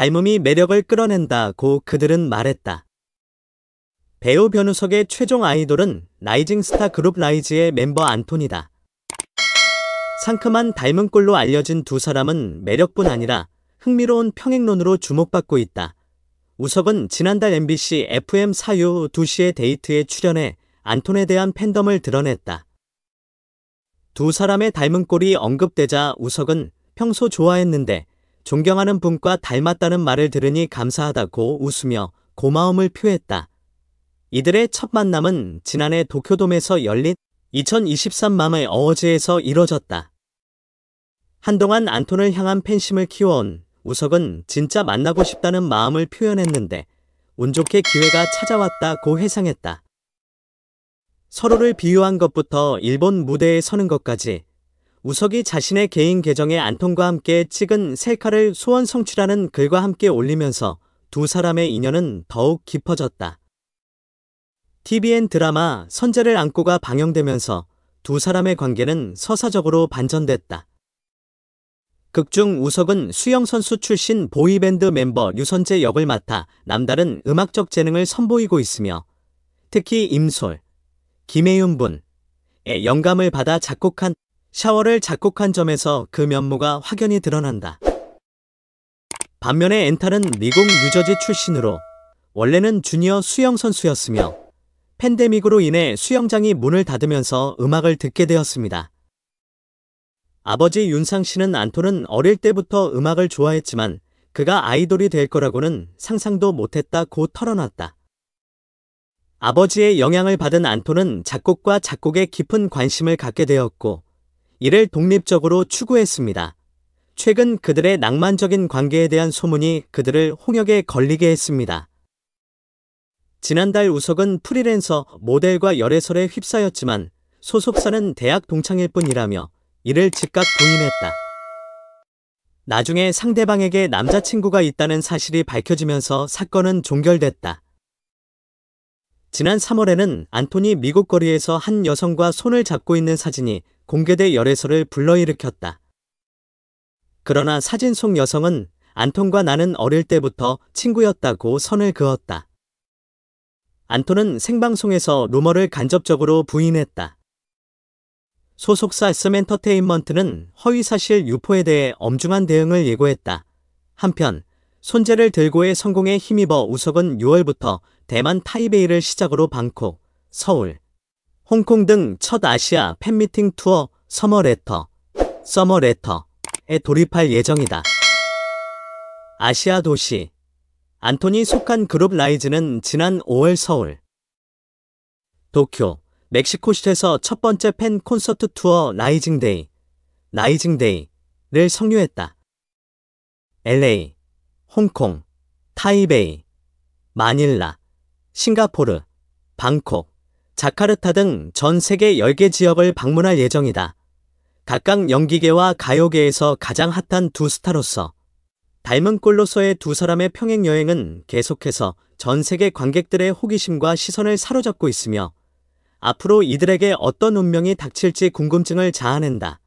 닮음이 매력을 끌어낸다고 그들은 말했다. 배우 변우석의 최종 아이돌은 라이징 스타 그룹 라이즈의 멤버 안톤이다. 상큼한 닮은 꼴로 알려진 두 사람은 매력뿐 아니라 흥미로운 평행론으로 주목받고 있다. 우석은 지난달 MBC FM 사유 2시의 데이트에 출연해 안톤에 대한 팬덤을 드러냈다. 두 사람의 닮은 꼴이 언급되자 우석은 평소 좋아했는데 존경하는 분과 닮았다는 말을 들으니 감사하다고 웃으며 고마움을 표했다. 이들의 첫 만남은 지난해 도쿄돔에서 열린 2023 맘의 어워즈에서 이뤄졌다. 한동안 안톤을 향한 팬심을 키워온 우석은 진짜 만나고 싶다는 마음을 표현했는데 운 좋게 기회가 찾아왔다고 회상했다. 서로를 비유한 것부터 일본 무대에 서는 것까지 우석이 자신의 개인 계정의 안통과 함께 찍은 셀카를 소원 성취라는 글과 함께 올리면서 두 사람의 인연은 더욱 깊어졌다. TVN 드라마 선제를 안고가 방영되면서 두 사람의 관계는 서사적으로 반전됐다. 극중 우석은 수영선수 출신 보이밴드 멤버 유선재 역을 맡아 남다른 음악적 재능을 선보이고 있으며 특히 임솔, 김혜윤 분의 영감을 받아 작곡한 샤워를 작곡한 점에서 그 면모가 확연히 드러난다. 반면에 엔탈은 미국 뉴저지 출신으로 원래는 주니어 수영선수였으며 팬데믹으로 인해 수영장이 문을 닫으면서 음악을 듣게 되었습니다. 아버지 윤상 씨는 안토는 어릴 때부터 음악을 좋아했지만 그가 아이돌이 될 거라고는 상상도 못했다고 털어놨다. 아버지의 영향을 받은 안토는 작곡과 작곡에 깊은 관심을 갖게 되었고 이를 독립적으로 추구했습니다. 최근 그들의 낭만적인 관계에 대한 소문이 그들을 홍역에 걸리게 했습니다. 지난달 우석은 프리랜서 모델과 열애설에 휩싸였지만 소속사는 대학 동창일 뿐이라며 이를 즉각 부인했다. 나중에 상대방에게 남자친구가 있다는 사실이 밝혀지면서 사건은 종결됐다. 지난 3월에는 안토니 미국 거리에서 한 여성과 손을 잡고 있는 사진이 공개돼 열애설을 불러일으켰다. 그러나 사진 속 여성은 안톤과 나는 어릴 때부터 친구였다고 선을 그었다. 안톤은 생방송에서 루머를 간접적으로 부인했다. 소속사 스멘터테인먼트는 허위사실 유포에 대해 엄중한 대응을 예고했다. 한편 손재를 들고의 성공에 힘입어 우석은 6월부터 대만 타이베이를 시작으로 방콕, 서울, 홍콩 등 첫 아시아 팬미팅 투어 서머레터, 서머레터에 돌입할 예정이다. 아시아 도시 안토니 속한 그룹 라이즈는 지난 5월 서울, 도쿄, 멕시코시티에서 첫 번째 팬 콘서트 투어 라이징데이, 라이징데이를 성유했다. LA, 홍콩, 타이베이, 마닐라, 싱가포르, 방콕, 자카르타 등 전 세계 10개 지역을 방문할 예정이다. 각각 연기계와 가요계에서 가장 핫한 두 스타로서 닮은 꼴로서의 두 사람의 평행 여행은 계속해서 전 세계 관객들의 호기심과 시선을 사로잡고 있으며 앞으로 이들에게 어떤 운명이 닥칠지 궁금증을 자아낸다.